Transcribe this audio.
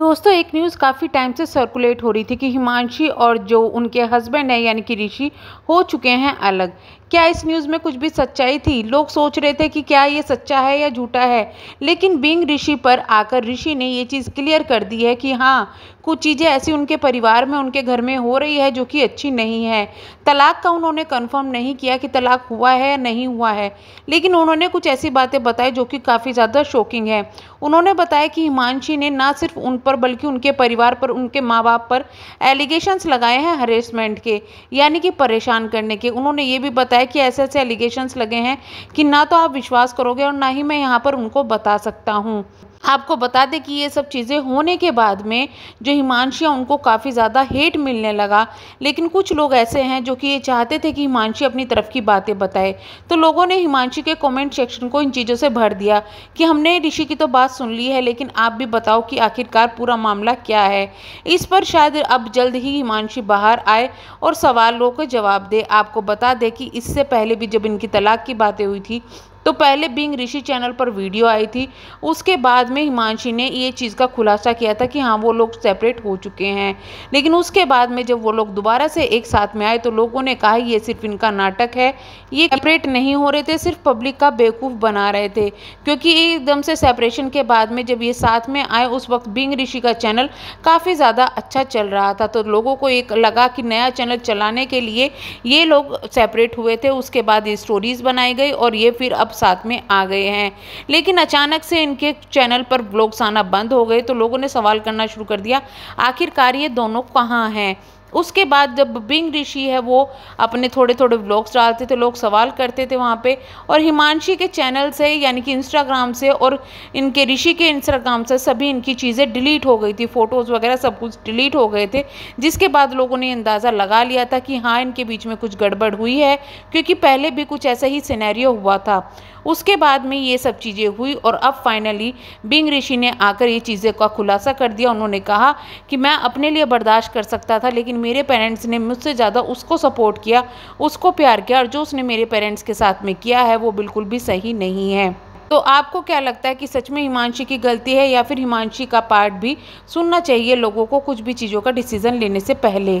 दोस्तों एक न्यूज़ काफ़ी टाइम से सर्कुलेट हो रही थी कि हिमांशी और जो उनके हस्बैंड हैं यानी कि ऋषि हो चुके हैं अलग क्या इस न्यूज़ में कुछ भी सच्चाई थी लोग सोच रहे थे कि क्या ये सच्चा है या झूठा है लेकिन बिंग ऋषि पर आकर ऋषि ने ये चीज़ क्लियर कर दी है कि हाँ कुछ चीज़ें ऐसी उनके परिवार में उनके घर में हो रही है जो कि अच्छी नहीं है तलाक का उन्होंने कन्फर्म नहीं किया कि तलाक हुआ है या नहीं हुआ है लेकिन उन्होंने कुछ ऐसी बातें बताई जो कि काफ़ी ज़्यादा शॉकिंग है उन्होंने बताया कि हिमांशी ने ना सिर्फ उन पर बल्कि उनके परिवार पर उनके माँ बाप पर एलिगेशंस लगाए हैं हरेसमेंट के यानी कि परेशान करने के उन्होंने ये भी बताया लगता है कि ऐसे ऐसे एलिगेशंस लगे हैं कि ना तो आप विश्वास करोगे और ना ही मैं यहाँ पर उनको बता सकता हूँ आपको बता दें कि ये सब चीज़ें होने के बाद में जो हिमांशी उनको काफ़ी ज़्यादा हेट मिलने लगा लेकिन कुछ लोग ऐसे हैं जो कि ये चाहते थे कि हिमांशी अपनी तरफ की बातें बताए तो लोगों ने हिमांशी के कमेंट सेक्शन को इन चीज़ों से भर दिया कि हमने ऋषि की तो बात सुन ली है लेकिन आप भी बताओ कि आखिरकार पूरा मामला क्या है इस पर शायद अब जल्द ही हिमांशी बाहर आए और सवालों के जवाब दे आपको बता दें कि इससे पहले भी जब इनकी तलाक की बातें हुई थी तो पहले बिंग ऋषि चैनल पर वीडियो आई थी उसके बाद में हिमांशी ने ये चीज़ का खुलासा किया था कि हाँ वो लोग सेपरेट हो चुके हैं लेकिन उसके बाद में जब वो लोग दोबारा से एक साथ में आए तो लोगों ने कहा ये सिर्फ इनका नाटक है ये सेपरेट नहीं हो रहे थे सिर्फ पब्लिक का बेवकूफ़ बना रहे थे क्योंकि एकदम से सेपरेशन के बाद में जब ये साथ में आए उस वक्त बिंग ऋषि का चैनल काफ़ी ज़्यादा अच्छा चल रहा था तो लोगों को एक लगा कि नया चैनल चलाने के लिए ये लोग सेपरेट हुए थे उसके बाद ये स्टोरीज़ बनाई गई और ये फिर अब साथ में आ गए हैं लेकिन अचानक से इनके चैनल पर ब्लॉग्स आना बंद हो गए तो लोगों ने सवाल करना शुरू कर दिया आखिरकार ये दोनों कहाँ हैं उसके बाद जब बिंग ऋषि है वो अपने थोड़े थोड़े ब्लॉग्स डालते थे लोग सवाल करते थे वहाँ पे और हिमांशी के चैनल से यानी कि इंस्टाग्राम से और इनके ऋषि के इंस्टाग्राम से सभी इनकी चीज़ें डिलीट हो गई थी फ़ोटोज़ वगैरह सब कुछ डिलीट हो गए थे जिसके बाद लोगों ने अंदाज़ा लगा लिया था कि हाँ इनके बीच में कुछ गड़बड़ हुई है क्योंकि पहले भी कुछ ऐसा ही सिनेरियो हुआ था उसके बाद में ये सब चीज़ें हुई और अब फाइनली बिंग ऋषि ने आकर ये चीज़ें का खुलासा कर दिया उन्होंने कहा कि मैं अपने लिए बर्दाश्त कर सकता था लेकिन मेरे पेरेंट्स ने मुझसे ज़्यादा उसको सपोर्ट किया उसको प्यार किया और जो उसने मेरे पेरेंट्स के साथ में किया है वो बिल्कुल भी सही नहीं है तो आपको क्या लगता है कि सच में हिमांशी की गलती है या फिर हिमांशी का पार्ट भी सुनना चाहिए लोगों को कुछ भी चीज़ों का डिसीज़न लेने से पहले